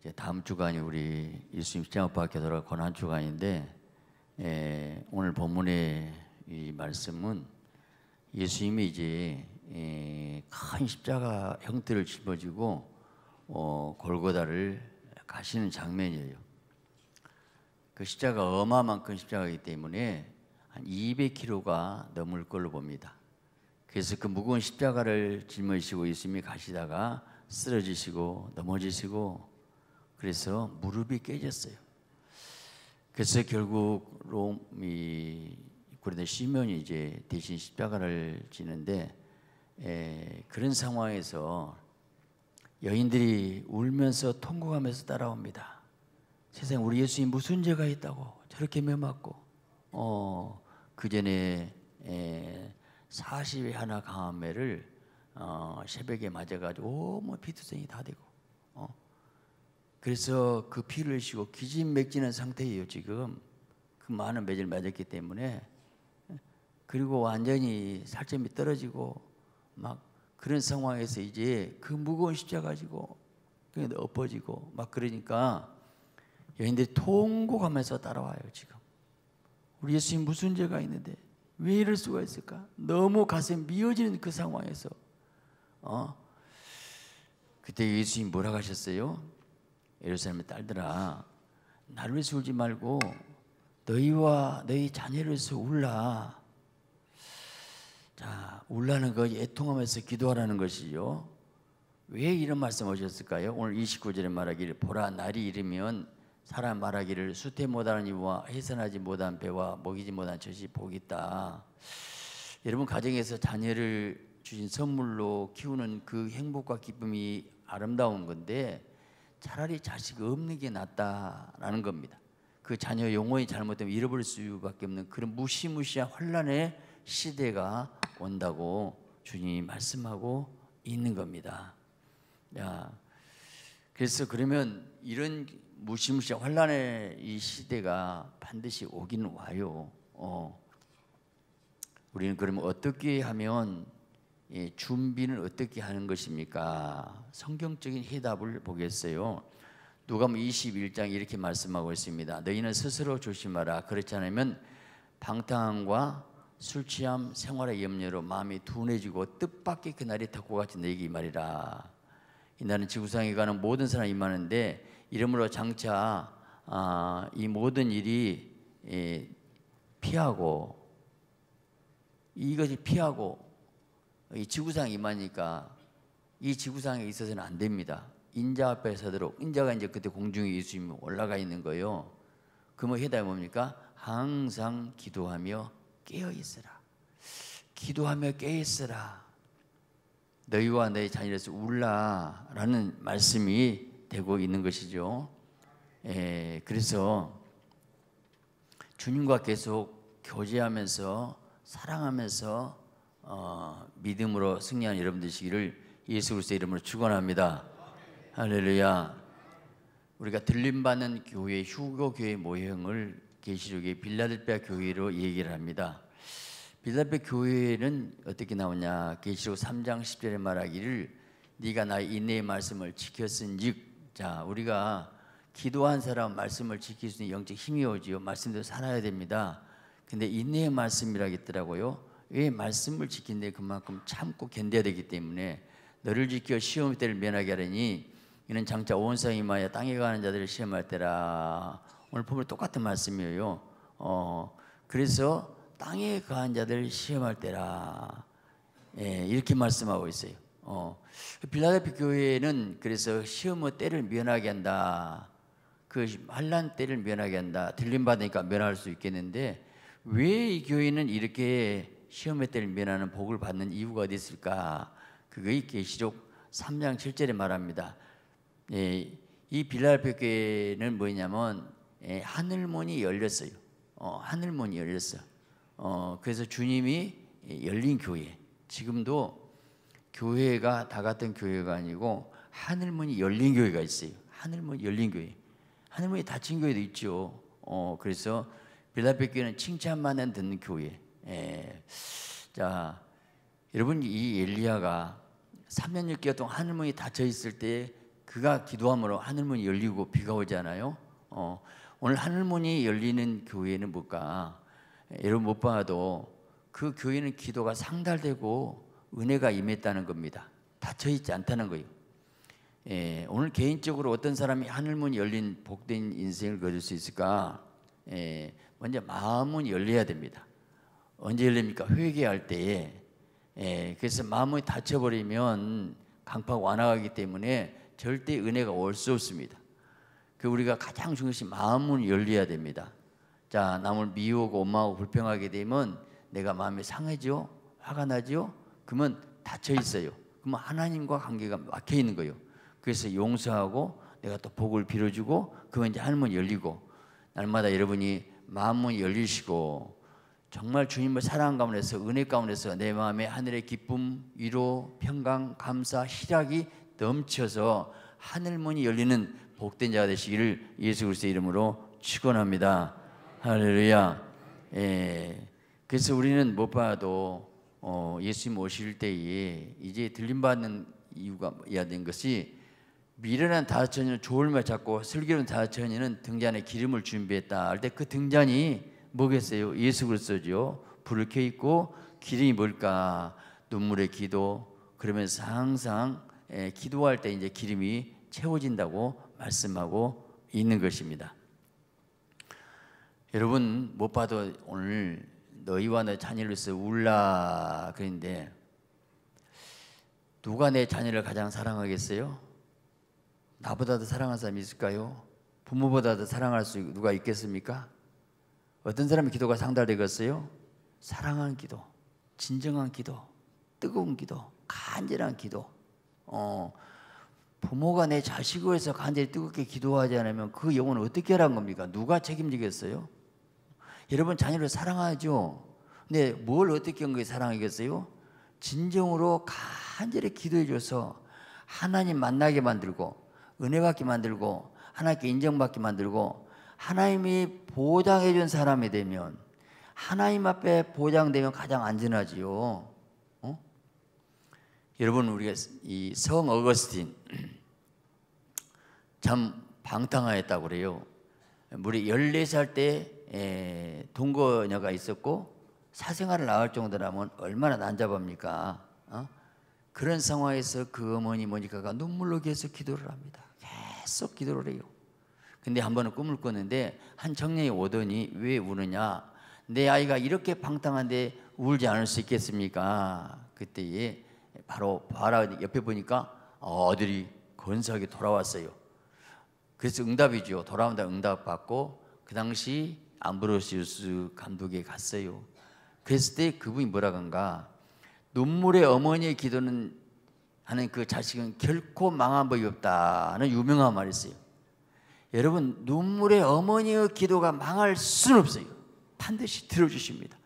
이제 다음 주간이 우리 예수님 십자가밖에 돌아 권한 주간인데 에, 예, 오늘 본문의 이 말씀은 예수님이 이제 에, 예, 큰 십자가 형태를 짊어지고 어, 골고다를 가시는 장면이에요. 그 십자가 어마만큼 십자가이기 때문에 한2 0 0 k m 가 넘을 걸로 봅니다. 그래서 그 무거운 십자가를 짊어지시고 예수님이 가시다가 쓰러지시고 넘어지시고 그래서 무릎이 깨졌어요. 그래서 결국 롬이 그런데 시면이 이제 대신 십자가를 지는데 에, 그런 상황에서 여인들이 울면서 통곡하면서 따라옵니다. 세상 우리 예수님 무슨 죄가 있다고 저렇게 매맞고 어, 그 전에 40회 하나 강한매를 어, 새벽에 맞아가지고 오뭐 피투성이 다 되고 그래서 그 피를 쉬고 기진맥진한 상태예요 지금 그 많은 매질 맞았기 때문에 그리고 완전히 살점이 떨어지고 막 그런 상황에서 이제 그 무거운 십자 가지고 그냥 엎어지고 막 그러니까 여인들이 통곡하면서 따라와요 지금 우리 예수님 무슨 죄가 있는데 왜 이럴 수가 있을까? 너무 가슴 미어지는 그 상황에서 어 그때 예수님 뭐라 고 하셨어요? 예루살렘의 딸들아 나를 위해서 울지 말고 너희와 너희 자녀를 위해서 울라. 자, 울라는 그 애통하면서 기도하라는 것이죠. 왜 이런 말씀하셨을까요? 오늘 29절에 말하기를 보라 날이 이르면 사람 말하기를 수태 못하는 이와 해산하지 못한 배와 먹이지 못한 젖이 복있다. 여러분 가정에서 자녀를 주신 선물로 키우는 그 행복과 기쁨이 아름다운 건데 차라리 자식 없는 게 낫다라는 겁니다. 그 자녀 영혼이 잘못되면 잃어버릴 수밖에 없는 그런 무시무시한 혼란의 시대가 온다고 주님이 말씀하고 있는 겁니다. 야, 그래서 그러면 이런 무시무시한 혼란의이 시대가 반드시 오긴 와요. 어. 우리는 그러면 어떻게 하면 준비는 어떻게 하는 것입니까? 성경적인 해답을 보겠어요. 누가복음 21장 이렇게 말씀하고 있습니다. 너희는 스스로 조심하라. 그렇지 않으면 방탕함과 술 취함, 생활의 염려로 마음이 둔해지고 뜻밖의 그날이 탁구같이 너희 말이라. 이날은 지구상에 가는 모든 사람이 임하데 이러므로 장차 아, 이 모든 일이 예, 피하고 이것이 피하고 이 지구상에 임하니까 이 지구상에 있어서는 안 됩니다. 인자 앞에 서도록 인자가 이제 그때 공중에 예수님이 올라가 있는 거요. 그 뭐 해답이 뭡니까? 항상 기도하며 깨어 있으라. 기도하며 깨어 있으라. 너희와 너희 자녀에서 울라라는 말씀이 되고 있는 것이죠. 에, 예, 그래서 주님과 계속 교제하면서 사랑하면서 어, 믿음으로 승리한 여러분 되시기를 예수 그리스도의 이름으로 축원합니다. 할렐루야. 우리가 들림받는 교회 휴거 교회 모형을 계시록의 빌라델피아 교회로 얘기를 합니다. 빌라델피아 교회는 어떻게 나오냐? 계시록 3장 10절에 말하기를 네가 나의 인내의 말씀을 지켰은즉 자 우리가 기도한 사람 말씀을 지킬 수 있는 영적 힘이 오지요. 말씀대로 살아야 됩니다. 근데 인내의 말씀이라 했더라고요. 왜 말씀을 지키는데 그만큼 참고 견뎌야 되기 때문에 너를 지켜 시험 때를 면하게 하려니 이는 장차 온 성이 마야 땅에 가는 자들을 시험할 때라 오늘 보면 똑같은 말씀이에요 어, 그래서 땅에 가는 자들을 시험할 때라 예, 이렇게 말씀하고 있어요 어, 빌라델피 교회는 그래서 시험의 때를 면하게 한다 그 환란 때를 면하게 한다 들림 받으니까 면할 수 있겠는데 왜 이 교회는 이렇게 시험의 때를 면하는 복을 받는 이유가 어디 있을까? 그게 계시록 3장 7절에 말합니다. 예, 이 빌랄 백계는 뭐냐면 예, 하늘문이 열렸어요. 어, 하늘문이 열렸어. 어, 그래서 주님이 열린 교회. 지금도 교회가 다 같은 교회가 아니고 하늘문이 열린 교회가 있어요. 하늘문 열린 교회. 하늘문이 닫힌 교회도 있죠. 어, 그래서 빌라백 교회는 칭찬만 듣는 교회. 예. 자, 여러분 이 엘리야가 3년 6개월 동안 하늘문이 닫혀 있을 때 그가 기도함으로 하늘문이 열리고 비가 오잖아요. 어, 오늘 하늘문이 열리는 교회는 뭘까? 여러분 못 봐도 그 교회는 기도가 상달되고 은혜가 임했다는 겁니다. 닫혀 있지 않다는 거예요. 예, 오늘 개인적으로 어떤 사람이 하늘문 열린 복된 인생을 거둘 수 있을까? 예, 먼저 마음은 열려야 됩니다. 언제 열립니까? 회개할 때에 예, 그래서 마음이 닫혀버리면 강파 완화하기 때문에 절대 은혜가 올 수 없습니다. 그 우리가 가장 중요한 마음은 열려야 됩니다. 자, 남을 미워하고 원망하고 불평하게 되면 내가 마음이 상해지요, 화가 나지요. 그러면 닫혀 있어요. 그러면 하나님과 관계가 막혀 있는 거예요. 그래서 용서하고 내가 또 복을 빌어주고 그러면 이제 하나님 열리고 날마다 여러분이 마음은 열리시고 정말 주님을 사랑 가운데서 은혜 가운데서 내 마음에 하늘의 기쁨, 위로, 평강, 감사, 희락이 넘쳐서 하늘 문이 열리는 복된 자가 되시기를 예수 그리스도의 이름으로 축원합니다. 할렐루야. 예. 그래서 우리는 못 봐도 어, 예수님 오실 때에 이제 들림받는 이유가 야된 것이 미련한 다섯 처녀는 조울며 잡고 슬기로운 다섯 처녀는 등잔에 기름을 준비했다 할때그 등잔이 뭐겠어요? 예수 그리스도죠. 불을 켜 있고 기름이 뭘까? 눈물의 기도. 그러면서 항상 예, 기도할 때 이제 기름이 채워진다고 말씀하고 있는 것입니다. 여러분 못 봐도 오늘 너희와 너 자녀로서 울라 그랬데 누가 내 자녀를 가장 사랑하겠어요? 나보다 더 사랑하는 사람이 있을까요? 부모보다 더 사랑할 수 누가 있겠습니까? 어떤 사람의 기도가 상달되겠어요? 사랑하 기도, 진정한 기도, 뜨거운 기도, 간절한 기도. 어, 부모가 내 자식을 위해서 간절히 뜨겁게 기도하지 않으면 그 영혼을 어떻게 하라는 겁니까? 누가 책임지겠어요? 여러분 자녀를 사랑하죠. 근데 뭘 어떻게 한게 사랑하겠어요? 진정으로 간절히 기도해 줘서 하나님 만나게 만들고 은혜 받게 만들고 하나님께 인정받게 만들고 하나님이 보장해 준 사람이 되면 하나님 앞에 보장되면 가장 안전하지요. 어? 여러분 우리가 이 성 어거스틴 참 방탕하였다고 그래요. 무려 14살 때 동거녀가 있었고 사생활을 낳을 정도라면 얼마나 난잡합니까? 어? 그런 상황에서 그 어머니 모니카가 눈물로 계속 기도를 합니다. 계속 기도를 해요. 근데 한 번은 꿈을 꿨는데 한 청년이 오더니 왜 우느냐? 내 아이가 이렇게 방탕한데 울지 않을 수 있겠습니까? 그때 바로 바라 옆에 보니까 아들이 건사하게 돌아왔어요. 그래서 응답이죠. 돌아온다 응답 받고 그 당시 암브로시우스 감독에 갔어요. 그랬을 때 그분이 뭐라 건가? 눈물의 어머니의 기도는 하는 그 자식은 결코 망한 법이 없다는 유명한 말이 있어요. 여러분 눈물의 어머니의 기도가 망할 수는 없어요. 반드시 들어주십니다.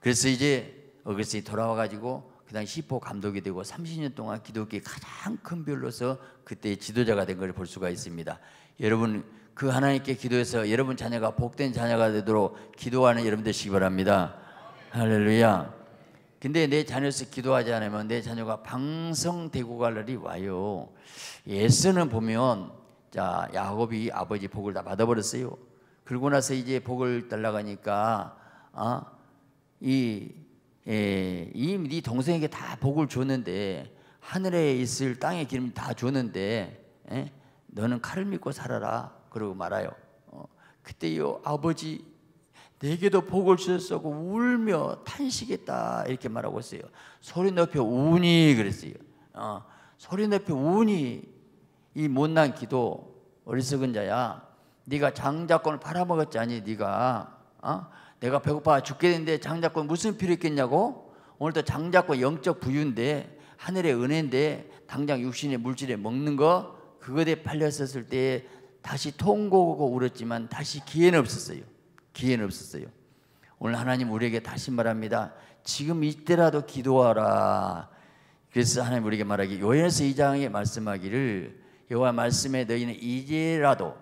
그래서 이제 어글스이 돌아와 가지고 그 당시 시포 감독이 되고 30년 동안 기독교의 가장 큰 별로서 그때 지도자가 된 걸 볼 수가 있습니다. 여러분 그 하나님께 기도해서 여러분 자녀가 복된 자녀가 되도록 기도하는 여러분 되시기 바랍니다. 할렐루야. 근데 내 자녀에서 기도하지 않으면 내 자녀가 방성되고 갈 날이 와요. 예스는 보면 자 야곱이 아버지 복을 다 받아버렸어요. 그러고 나서 이제 복을 달라가니까 아, 이, 예, 이네 동생에게 다 복을 줬는데 하늘에 있을 땅의 기름 다 줬는데 예? 너는 칼을 믿고 살아라 그러고 말아요. 어, 그때요 아버지 내게도 복을 주셨고 울며 탄식했다 이렇게 말하고 있어요. 소리 높여 우니 그랬어요. 어, 소리 높여 우니 이 못난 기도 어리석은 자야 네가 장자권을 팔아먹었지 아니 네가 어? 내가 배고파 죽겠는데 장자권 무슨 필요 있겠냐고 오늘도 장자권 영적 부유인데 하늘의 은혜인데 당장 육신의 물질에 먹는 거 그것에 팔렸었을 때 다시 통곡하고 울었지만 다시 기회는 없었어요 기회는 없었어요 오늘 하나님 우리에게 다시 말합니다 지금 이때라도 기도하라 그래서 하나님 우리에게 말하기 요에서 2장에 말씀하기를 여호와 말씀에 너희는 이제라도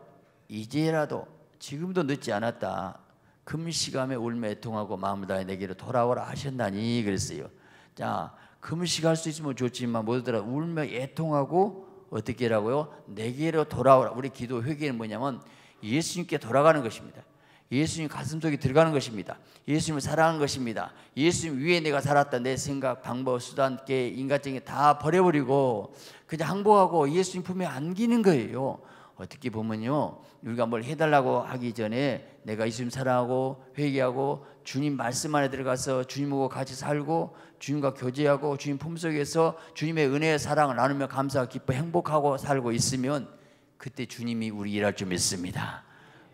이제라도 지금도 늦지 않았다. 금시감에 울며 애통하고 마음을 다해 내게로 돌아오라 하셨나니 그랬어요. 자, 금식할 수 있으면 좋지만 모두들 울며 애통하고 어떻게 라고요? 내게로 돌아오라. 우리 기도 회개는 뭐냐면 예수님께 돌아가는 것입니다. 예수님 가슴속에 들어가는 것입니다. 예수님을 사랑하는 것입니다. 예수님 위에 내가 살았다. 내 생각, 방법, 수단, 계 인간적인 다 버려버리고 그냥 항복하고 예수님 품에 안기는 거예요. 어떻게 보면요. 우리가 뭘 해달라고 하기 전에 내가 예수님 사랑하고 회개하고 주님 말씀 안에 들어가서 주님하고 같이 살고 주님과 교제하고 주님 품속에서 주님의 은혜 사랑을 나누며 감사하고 기뻐 행복하고 살고 있으면 그때 주님이 우리 일할 줄 믿습니다.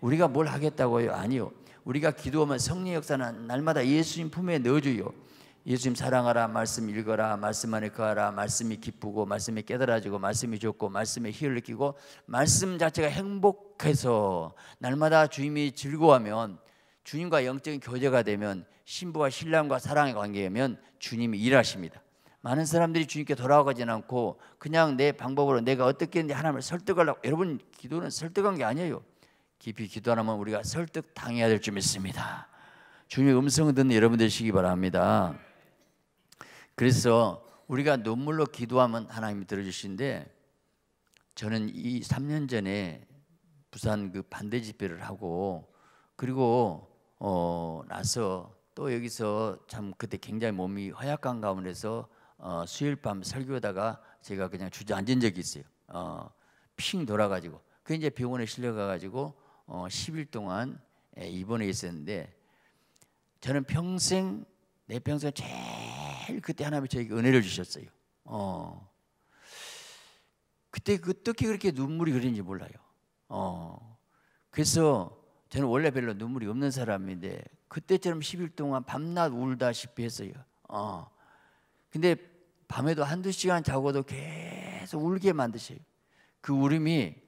우리가 뭘 하겠다고요? 아니요. 우리가 기도하면 성령 역사는 날마다 예수님 품에 넣어줘요. 예수님 사랑하라, 말씀 읽어라, 말씀 안에 거하라, 말씀이 기쁘고, 말씀이 깨달아지고, 말씀이 좋고, 말씀에 희열 느끼고, 말씀 자체가 행복해서 날마다 주님이 즐거워하면 주님과 영적인 교제가 되면 신부와 신랑과 사랑의 관계면 주님이 일하십니다. 많은 사람들이 주님께 돌아가진 않고 그냥 내 방법으로 내가 어떻게 하나님을 설득하려고 여러분 기도는 설득한 게 아니에요. 깊이 기도하면 우리가 설득당해야 될 점이 있습니다 주님의 음성을 듣는 여러분 되시기 바랍니다. 그래서 우리가 눈물로 기도하면 하나님이 들어주시데 저는 이 3년 전에 부산 그 반대 집회를 하고 그리고 어 나서 또 여기서 참 그때 굉장히 몸이 허약한 가운데서 어 수요일 밤 설교하다가 제가 그냥 주저앉은 적이 있어요. 어핑 돌아가지고 그 이제 병원에 실려가가지고 10일 어, 동안 입원해 예, 있었는데 저는 평생 내 평생 제일 그때 하나님이 저에게 은혜를 주셨어요. 어. 그때 그 어떻게 그렇게 눈물이 흐르는지 몰라요. 어. 그래서 저는 원래 별로 눈물이 없는 사람인데 그때처럼 10일 동안 밤낮 울다시피 했어요. 어. 근데 밤에도 한두 시간 자고도 계속 울게 만드세요그 울음이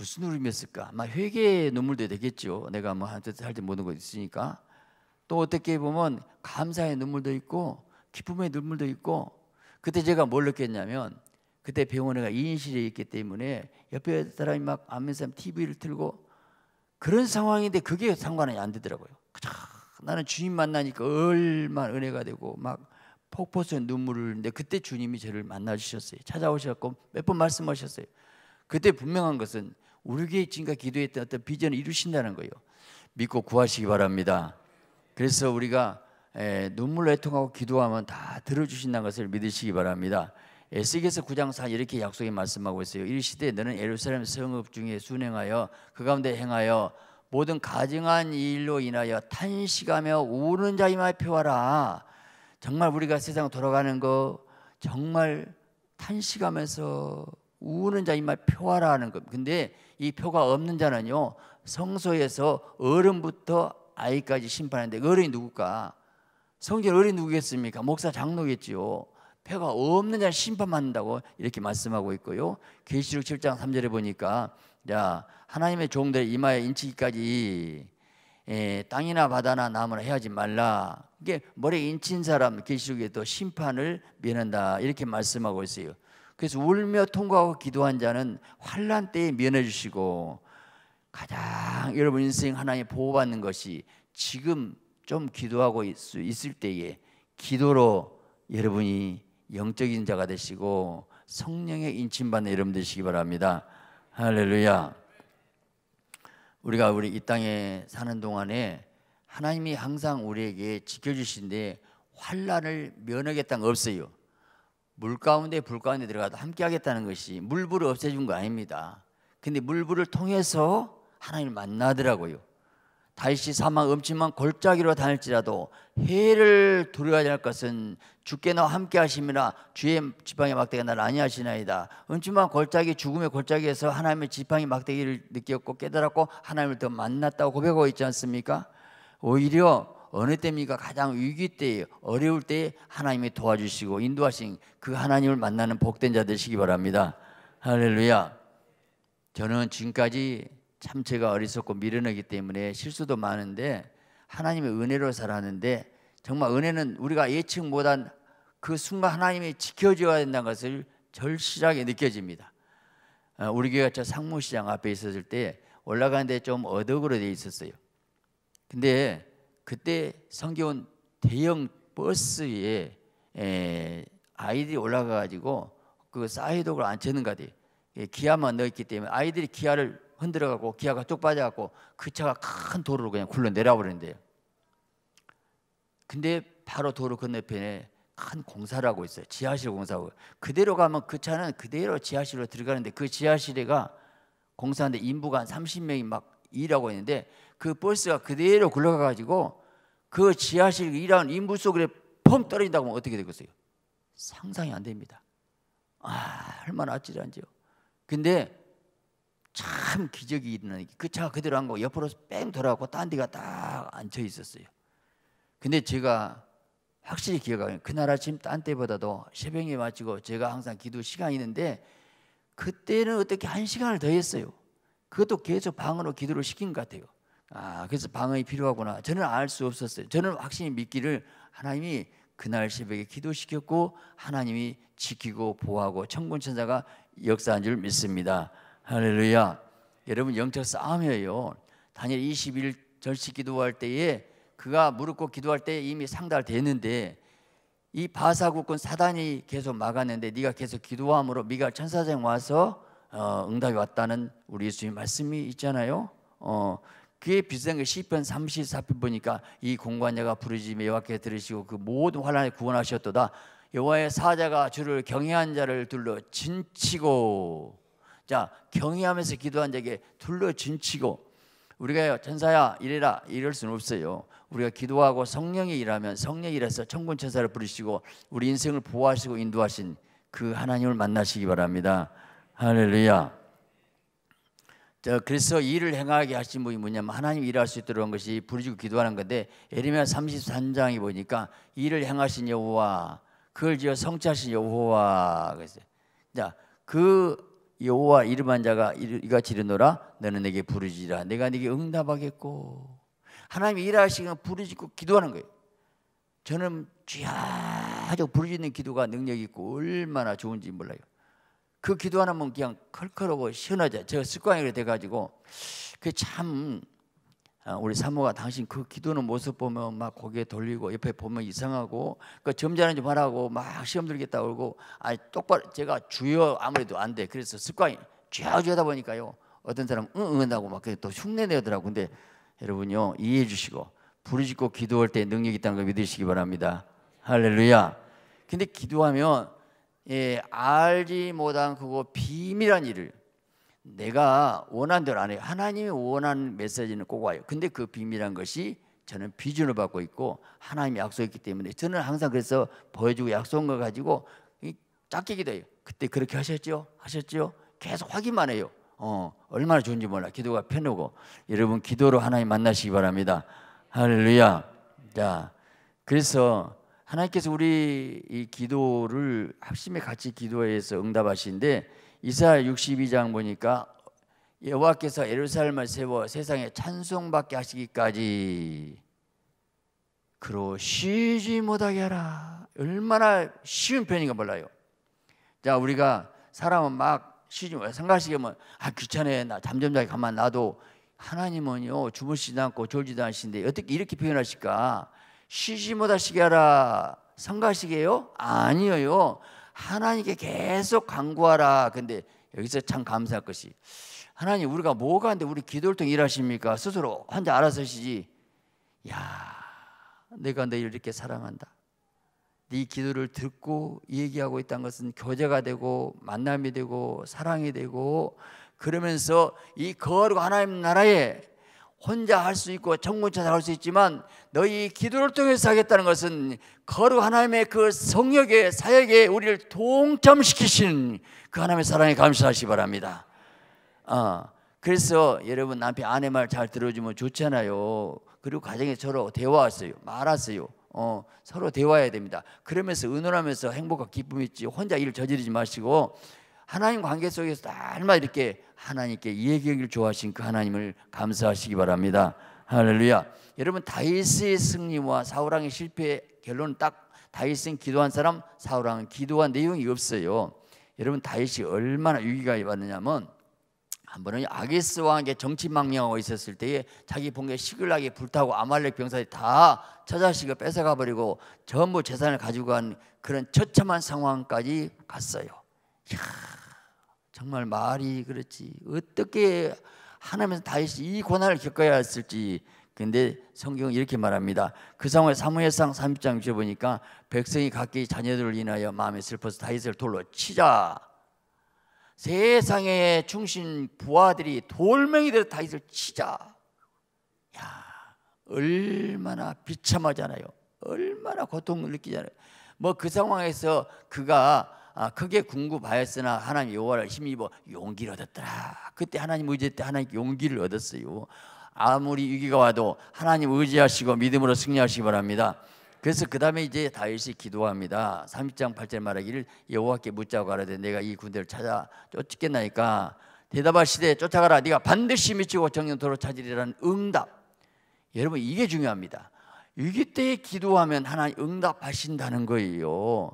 무슨 울음이었을까? 아마 회개의 눈물도 되겠죠. 내가 뭐 한때할때 모든 거 있으니까. 또 어떻게 보면 감사의 눈물도 있고 기쁨의 눈물도 있고 그때 제가 뭘 느꼈냐면 그때 병원에가 2인실에 있기 때문에 옆에 사람이 막 안면 사람 TV를 틀고 그런 상황인데 그게 상관이 안 되더라고요. 나는 주님 만나니까 얼마나 은혜가 되고 막 폭포수의 눈물을 흘는데 그때 주님이 저를 만나 주셨어요. 찾아오셨고 몇 번 말씀하셨어요. 그때 분명한 것은 우리에게 지금까 기도했던 어떤 비전을 이루신다는 거예요. 믿고 구하시기 바랍니다. 그래서 우리가 눈물로 애통하고 기도하면 다 들어주신다는 것을 믿으시기 바랍니다. 에스겔서 9장 4 이렇게 약속의 말씀하고 있어요. 이르시되 너는 예루살렘 성읍 중에 순행하여 그 가운데 행하여 모든 가증한 일로 인하여 탄식하며 우는 자 이마에 표하라. 정말 우리가 세상 돌아가는 거 정말 탄식하면서 우는 자 이마에 표하라 하는 겁 근데 이 표가 없는 자는요 성소에서 어른부터 아이까지 심판하는데 어른이 누굴까? 성전 어른이 누구겠습니까? 목사 장로겠지요. 표가 없는 자 심판받는다고 이렇게 말씀하고 있고요. 계시록 7장 3절에 보니까 자 하나님의 종들 이마에 인치기까지 에, 예, 땅이나 바다나 나무나 해하지 말라. 이게 머리 인친 사람 계시록에 또 심판을 면한다 이렇게 말씀하고 있어요. 그래서 울며 통과하고 기도한 자는 환란 때에 면해 주시고 가장 여러분 인생 하나님 보호받는 것이 지금 좀 기도하고 있을 때에 기도로 여러분이 영적인 자가 되시고 성령의 인침받는 여러분 되시기 바랍니다. 할렐루야. 우리가 우리 이 땅에 사는 동안에 하나님이 항상 우리에게 지켜주신데 환란을 면하겠다는 없어요. 물 가운데 불 가운데 들어가도 함께 하겠다는 것이 물불을 없애준 거 아닙니다. 근데 물불을 통해서 하나님을 만나더라고요. 다시 사망 음침한 골짜기로 다닐지라도 해를 두려워하지 않을 것은 주께 나와 함께 하심이라 주의 지팡이 막대기가 날 아니하시나이다 음침한 골짜기 죽음의 골짜기에서 하나님의 지팡이 막대기를 느꼈고 깨달았고 하나님을 더 만났다고 고백하고 있지 않습니까? 오히려 어느 때입니까? 가장 위기 때 어려울 때 하나님이 도와주시고 인도하신 그 하나님을 만나는 복된 자 되시기 바랍니다. 할렐루야. 저는 지금까지 참 제가 어리석고 미련하기 때문에 실수도 많은데 하나님의 은혜로 살았는데 정말 은혜는 우리가 예측 못한 그 순간 하나님이 지켜줘야 된다는 것을 절실하게 느껴집니다. 아, 우리 교회가 저 상무시장 앞에 있었을 때 올라가는데 좀 어덕으로 돼 있었어요. 근데 그때 성겨온 대형 버스에 에, 아이들이 올라가가지고 그 사이독을 안 채는 가디 예, 기아만 넣었기 때문에 아이들이 기아를 흔들어가고 기아가 쪽 빠져갖고 그 차가 큰 도로로 그냥 굴러 내려버리는요 근데 바로 도로 건너편에 큰 공사를 하고 있어요. 지하실 공사하고 그대로 가면 그 차는 그대로 지하실로 들어가는데 그 지하실에가 공사하는데 인부가 한 30명이 막 일하고 있는데 그 버스가 그대로 굴러가가지고 그 지하실 일하는 인물 속에 펌 떨어진다고 하면 어떻게 되겠어요? 상상이 안 됩니다. 아, 얼마나 아찔한지요. 근데 참 기적이 일어나는 게그차 그대로 한 거 옆으로 뺑 돌아가고 딴 데가 딱 앉혀 있었어요. 근데 제가 확실히 기억하는 그날 아침 딴 때보다도 새벽에 마치고 제가 항상 기도 시간이 있는데 그때는 어떻게 한 시간을 더 했어요. 그것도 계속 방으로 기도를 시킨 것 같아요. 아, 그래서 방언이 필요하구나. 저는 알 수 없었어요. 저는 확신히 믿기를 하나님이 그날 새벽에 기도시켰고 하나님이 지키고 보호하고 천군 천사가 역사한 줄 믿습니다. 할렐루야. 여러분 영적 싸움이에요. 단일 21 절씩 기도할 때에 그가 무릎 꿇고 기도할 때 이미 상달됐는데 이 바사국군 사단이 계속 막았는데 네가 계속 기도함으로 미가 천사장 와서 어, 응답이 왔다는 우리 예수님 말씀이 있잖아요. 어, 그에 비슷한 게 시편 34편 보니까 이 공관자가 부르짖음에 여호와께 들으시고 그 모든 환란에 구원하셨도다. 여호와의 사자가 주를 경외한 자를 둘러 진치고 자 경외하면서 기도한 자에게 둘러 진치고 우리가 천사야 이래라 이럴 수는 없어요. 우리가 기도하고 성령이 일하면 성령이 일해서 천군 천사를 부르시고 우리 인생을 보호하시고 인도하신 그 하나님을 만나시기 바랍니다. 할렐루야. 그래서 일을 행하게 하신 분이 뭐냐면 하나님 일할 수 있도록 한 것이 부르짖고 기도하는 건데 예레미야 3 3장이 보니까 일을 행하신 여호와 그걸 지어 성취하신 여호와 그랬어요. 자, 그 여호와 이름한 자가 이같이 이르노라 너는 내게 부르짖으라 내가 네게 응답하겠고 하나님 일하시면 부르짖고 기도하는 거예요. 저는 아주 부르짖는 기도가 능력 있고 얼마나 좋은지 몰라요. 그 기도 하나면 그냥 컬컬하고 시원하죠. 제가 습관이 돼가지고 그참 아, 우리 사모가 당신 그 기도는 모습 보면 막 고개 돌리고 옆에 보면 이상하고 그 점잖은 좀 하라고 막 시험 들겠다 그러고 아니 똑바로 제가 주여 아무래도 안 돼. 그래서 습관이 죄하죄 다 보니까요. 어떤 사람 응응하고 막 또 흉내 내더라고. 근데 여러분요 이해해 주시고 부르짖고 기도할 때 능력이 있다는 걸 믿으시기 바랍니다. 할렐루야. 근데 기도하면 예, 알지 못한 그거 비밀한 일을 내가 원한 대로 안 해요. 하나님이 원하는 메시지는 꼭 와요. 근데 그 비밀한 것이 저는 비준을 받고 있고 하나님이 약속했기 때문에 저는 항상 그래서 보여주고 약속한 거 가지고 짝게 기도해요. 그때 그렇게 하셨죠? 하셨죠? 계속 확인만 해요. 어, 얼마나 좋은지 몰라. 기도가 편하고 여러분 기도로 하나님 만나시기 바랍니다. 할렐루야. 자, 그래서 하나님께서 우리 이 기도를 합심에 같이 기도해서 응답하신는데이사 62장 보니까 여호와께서 예루살렘을 세워 세상에 찬송받게 하시기까지 그러 쉬지 못하게 하라. 얼마나 쉬운 편인가 몰라요. 자, 우리가 사람은 막 쉬지 못 생각하시면 아 귀찮아 나 잠 좀 자기 가만 놔도 하나님은요 주무시지 않고 졸지도 않으신데 어떻게 이렇게 표현하실까? 쉬지 못하시게 하라. 성가시게요? 아니에요. 하나님께 계속 강구하라. 근데 여기서 참 감사할 것이 하나님 우리가 뭐가 안데 우리 기도를 통해 일하십니까? 스스로 혼자 알아서 시지. 야, 내가 너 이렇게 사랑한다. 네 기도를 듣고 얘기하고 있다는 것은 교제가 되고 만남이 되고 사랑이 되고 그러면서 이 거룩 하나님 나라에 혼자 할 수 있고 정문차 할수 있지만 너희 기도를 통해서 하겠다는 것은 거룩 하나님의 그 성역의 사역에 우리를 동참시키신 그 하나님의 사랑에 감사하시 기 바랍니다. 어, 그래서 여러분 남편 아내 말 잘 들어주면 좋잖아요. 그리고 가정에 서로 대화했어요. 말았어요. 어, 서로 대화해야 됩니다. 그러면서 의논하면서 행복과 기쁨 있지 혼자 일을 저지르지 마시고 하나님 관계 속에서 날마 이렇게 하나님께 예기를 좋아하신 그 하나님을 감사하시기 바랍니다. 할렐루야. 여러분 다윗의 승리와 사울왕의 실패의 결론은 딱 다윗은 기도한 사람, 사울왕은 기도한 내용이 없어요. 여러분 다윗이 얼마나 위기가 받느냐면 한 번은 아기스 왕에게 정치망령하고 있었을 때에 자기 본게 시글락이 불타고 아말렉 병사들이 다 처자식을 뺏어가 버리고 전부 재산을 가지고 간 그런 처참한 상황까지 갔어요. 이야. 정말 말이 그렇지 어떻게 하나님에서 다윗이 이 고난을 겪어야 했을지 근데 성경은 이렇게 말합니다. 그 상황에 사무엘상 30장 주에 보니까 백성이 각기 자녀들을 인하여 마음이 슬퍼서 다윗을 돌로 치자. 세상의 충신 부하들이 돌멩이 들어 다윗을 치자. 야, 얼마나 비참하잖아요. 얼마나 고통을 느끼잖아요. 뭐 그 상황에서 그가 아, 크게 궁구하였으나 하나님 여호와를 힘입어 용기를 얻었더라. 그때 하나님 의지 때 하나님 용기를 얻었어요. 아무리 위기가 와도 하나님 의지하시고 믿음으로 승리하시기 바랍니다. 그래서 그 다음에 이제 다윗이 기도합니다. 30장 8절 말하기를 여호와께 묻자고 하라되 내가 이 군대를 찾아 쫓겠나이까 대답하시되 쫓아가라 네가 반드시 미치고 정령토로 찾으리라는 응답. 여러분 이게 중요합니다. 위기 때 기도하면 하나님 응답하신다는 거예요.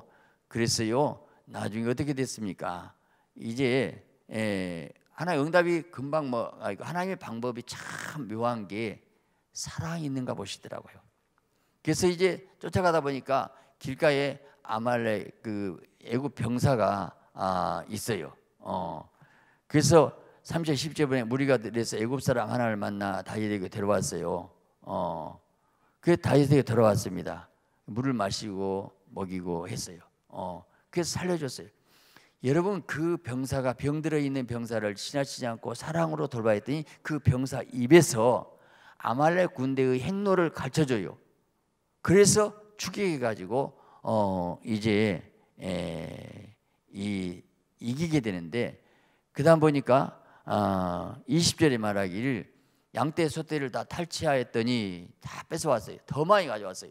그래서요 나중에 어떻게 됐습니까? 이제 에, 예, 하나의 응답이 금방 뭐 아, 하나님의 방법이 참 묘한 게 사랑이 있는가 보시더라고요. 그래서 이제 쫓아가다 보니까 길가에 아말렉 그 애굽 병사가 아, 있어요. 어. 그래서 3절 10절에 무리가 들에서 애굽 사람 하나를 만나 다윗에게 데려왔어요. 어. 그 다윗에게 들어왔습니다. 물을 마시고 먹이고 했어요. 어. 그래서 살려줬어요. 여러분 그 병사가 병들어 있는 병사를 지나치지 않고 사랑으로 돌봐했더니 그 병사 입에서 아말레 군대의 행로를 가르쳐줘요. 그래서 추격해 가지고 어 이제 에, 이 이기게 되는데 그다음 보니까 아, 20절에 말하기를 양떼 소떼를 다 탈취하였더니 다 뺏어왔어요. 더 많이 가져왔어요.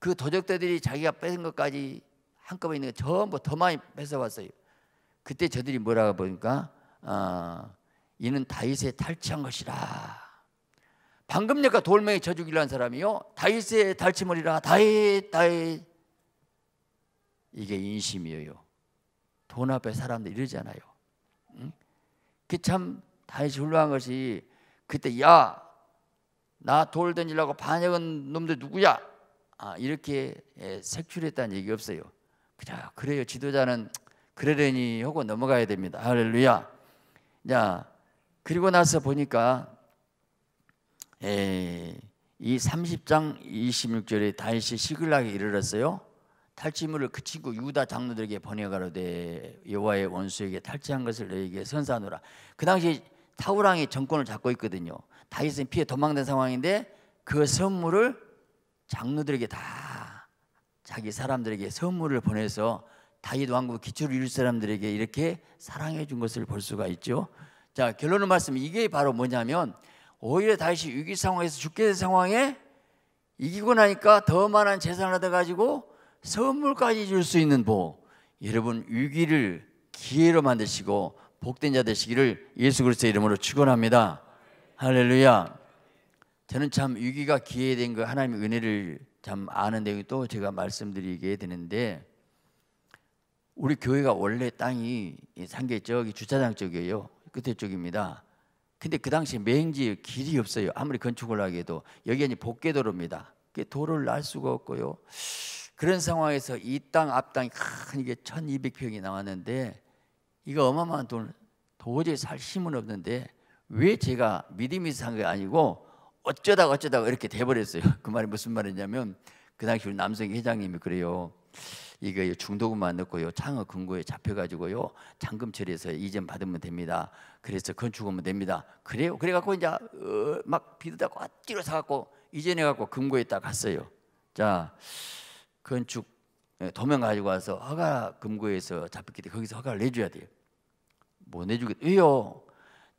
그 도적대들이 자기가 뺏은 것까지 한꺼번에 있는 거 전부 더 많이 뺏어왔어요. 그때 저들이 뭐라고 보니까 어, 이는 다윗의 탈취한 것이라. 방금 내가 돌멩이 쳐 죽이려 한 사람이요. 다윗의 탈취물이라 다윗 다윗. 이게 인심이에요. 돈 앞에 사람들 이러잖아요. 응? 그참 다윗이 훌륭한 것이 그때 야 나 돌 던지려고 반역은 놈들 누구야? 아, 이렇게 예, 색출했다는 얘기 없어요. 그냥 그래요. 지도자는 그러려니 하고 넘어가야 됩니다. 할렐루야. 자, 그리고 나서 보니까 에이, 이 30장 26절에 다윗 시글락에 이르렀어요. 탈취물을 그 친구 유다 장로들에게 번역하로되 여호와의 원수에게 탈취한 것을 너에게 선사하노라. 그 당시 타우랑이 정권을 잡고 있거든요. 다윗은 피해 도망된 상황인데 그 선물을 장로들에게 다 자기 사람들에게 선물을 보내서 다윗 왕국 기초를 이룰 사람들에게 이렇게 사랑해 준 것을 볼 수가 있죠. 자, 결론은 말씀 이게 바로 뭐냐면 오히려 다윗이 위기 상황에서 죽게 된 상황에 이기고 나니까 더 많은 재산을 얻어 가지고 선물까지 줄 수 있는 복. 여러분 위기를 기회로 만드시고 복된 자 되시기를 예수 그리스도의 이름으로 축원합니다. 할렐루야. 저는 참 위기가 기회 된거 그 하나님의 은혜를 참 아는 내용이 또 제가 말씀드리게 되는데 우리 교회가 원래 땅이 산계 쪽이 주차장 쪽이에요. 끝에 쪽입니다. 근데 그 당시 매행지 길이 없어요. 아무리 건축을 하게에도 여기는 복개도로입니다. 도로를 날 수가 없고요. 그런 상황에서 이 땅 앞 땅이 큰 이게 1200평이 나왔는데 이거 어마어마한 돈 도저히 살 힘은 없는데 왜 제가 믿음이 산게 아니고 어쩌다가 어쩌다가 이렇게 돼버렸어요. 그 말이 무슨 말이냐면 그 당시 우리 남성 회장님이 그래요. 이거 중도금만 넣고요 창업 금고에 잡혀가지고요 잔금처리해서 이전 받으면 됩니다. 그래서 건축하면 됩니다. 그래요. 그래갖고 이제 어, 막 비두다고 찌로 사갖고 이전해갖고 금고에다 갔어요. 자 건축 예, 도면 가지고 와서 허가 금고에서 잡혔기 때문에 거기서 허가를 내줘야 돼요. 뭐 내주겠? 어요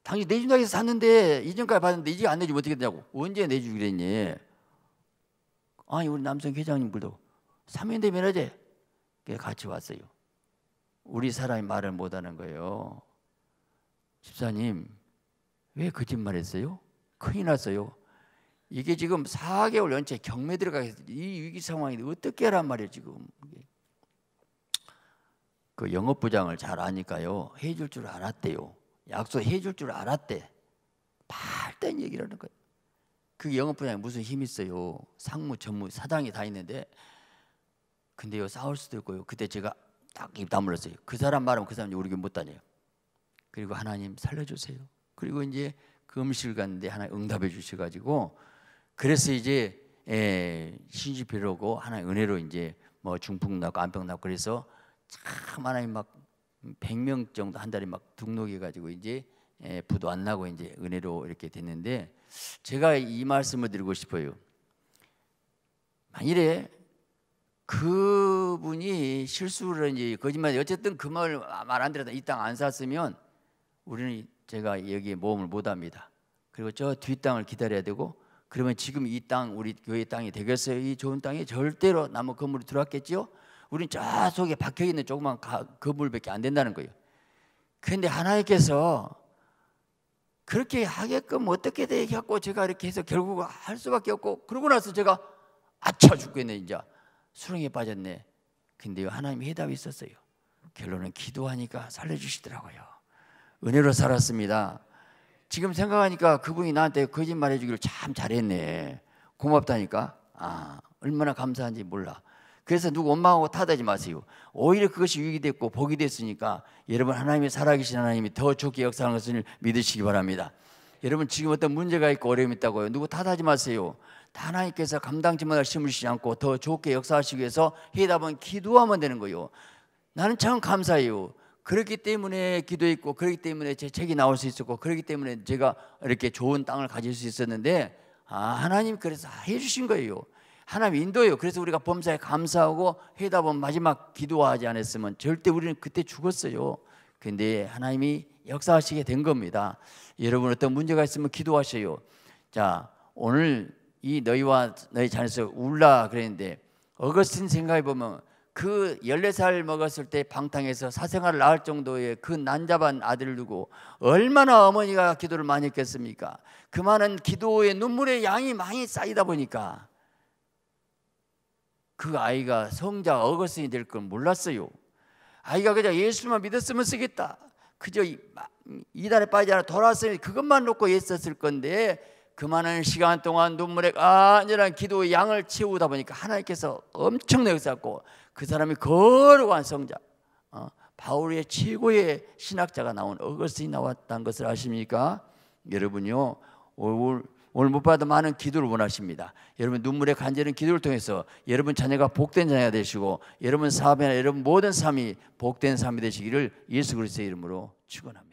당신 내준다고 해서 샀는데 이전까지 받았는데 이제 안 내주면 어떻게 되냐고 언제 내주기로 했니 아니 우리 남성 회장님들도 3년 되면 하재 같이 왔어요 우리 사람이 말을 못하는 거예요 집사님 왜 거짓말 했어요? 큰일 났어요 이게 지금 4개월 연체 경매 들어가서 이 위기 상황인데 어떻게 하란 말이에요 지금 그 영업부장을 잘 아니까요 해줄 줄 알았대요 약속해 줄 줄 알았대. 팔된 얘기를 하는 거예그 영업부장이 무슨 힘 있어요. 상무, 전무, 사장이 다 있는데 근데요 싸울 수도 있고요. 그때 제가 딱 입 다물었어요. 그 사람 말하면 그 사람이 우리 교못 다녀요. 그리고 하나님 살려주세요. 그리고 이제 금실 그 갔는데 하나 응답해 주셔가지고 그래서 이제 예, 신집필로고 하나 은혜로 이제 뭐 중풍 나고 안병 나고 그래서 참 하나님 막 100명 정도 한 달에 막 등록해 가지고 이제 예, 부도 안 나고 이제 은혜로 이렇게 됐는데 제가 이 말씀을 드리고 싶어요. 만일에 그분이 실수를 이제 거짓말 어쨌든 그말말안 들었다 이 땅 안 샀으면 우리는 제가 여기에 모험을 못 합니다. 그리고 저 뒷땅을 기다려야 되고 그러면 지금 이 땅 우리 교회 땅이 되겠어요? 이 좋은 땅에 절대로 나무 건물이 들어왔겠지요? 우린 저 속에 박혀 있는 조그만 거물밖에 안 된다는 거예요. 근데 하나님께서 그렇게 하게끔 어떻게 되게 고 제가 이렇게 해서 결국 할 수밖에 없고 그러고 나서 제가 아차 죽겠네 이제 수렁에 빠졌네. 근데 하나님 해답이 있었어요. 결론은 기도하니까 살려주시더라고요. 은혜로 살았습니다. 지금 생각하니까 그분이 나한테 거짓말해주기를 참 잘했네. 고맙다니까. 아 얼마나 감사한지 몰라. 그래서 누구 원망하고 타다지 마세요. 오히려 그것이 유익이 됐고 복이 됐으니까 여러분 하나님이 살아계신 하나님이 더 좋게 역사하는 것을 믿으시기 바랍니다. 여러분 지금 어떤 문제가 있고 어려움이 있다고요. 누구 탓하지 마세요. 하나님께서 감당치 못할 힘을 주지 않고 더 좋게 역사하시기 위해서 해답은 기도하면 되는 거요. 나는 참 감사해요. 그렇기 때문에 기도했고 그렇기 때문에 제 책이 나올 수 있었고 그렇기 때문에 제가 이렇게 좋은 땅을 가질 수 있었는데 아 하나님 그래서 해주신 거예요. 하나님 인도예요. 그래서 우리가 범사에 감사하고 회답은 마지막 기도하지 않았으면 절대 우리는 그때 죽었어요. 근데 하나님이 역사하시게 된 겁니다. 여러분 어떤 문제가 있으면 기도하세요. 자, 오늘 이 너희와 너희 자녀에서 울라 그랬는데 어거스틴 생각해 보면 그 14살 먹었을 때 방탕에서 사생활을 낳을 정도의 그 난잡한 아들을 두고 얼마나 어머니가 기도를 많이 했겠습니까? 그 많은 기도의 눈물의 양이 많이 쌓이다 보니까 그 아이가 성자 어거스이 될 걸 몰랐어요. 아이가 그냥 예수만 믿었으면 쓰겠다. 그저 이달에 빠지지 않아 돌아왔으니 그것만 놓고 애썼을 건데 그 많은 시간 동안 눈물에 간절한 기도의 양을 채우다 보니까 하나님께서 엄청나게 쓰고그 사람이 거룩한 성자 어, 바울의 최고의 신학자가 나온 어거스이 나왔다는 것을 아십니까? 여러분요 오늘 오늘 못 받아 많은 기도를 원하십니다. 여러분 눈물의 간절한 기도를 통해서 여러분 자녀가 복된 자녀가 되시고 여러분 사업이나 여러분 모든 삶이 복된 삶이 되시기를 예수 그리스도의 이름으로 축원합니다.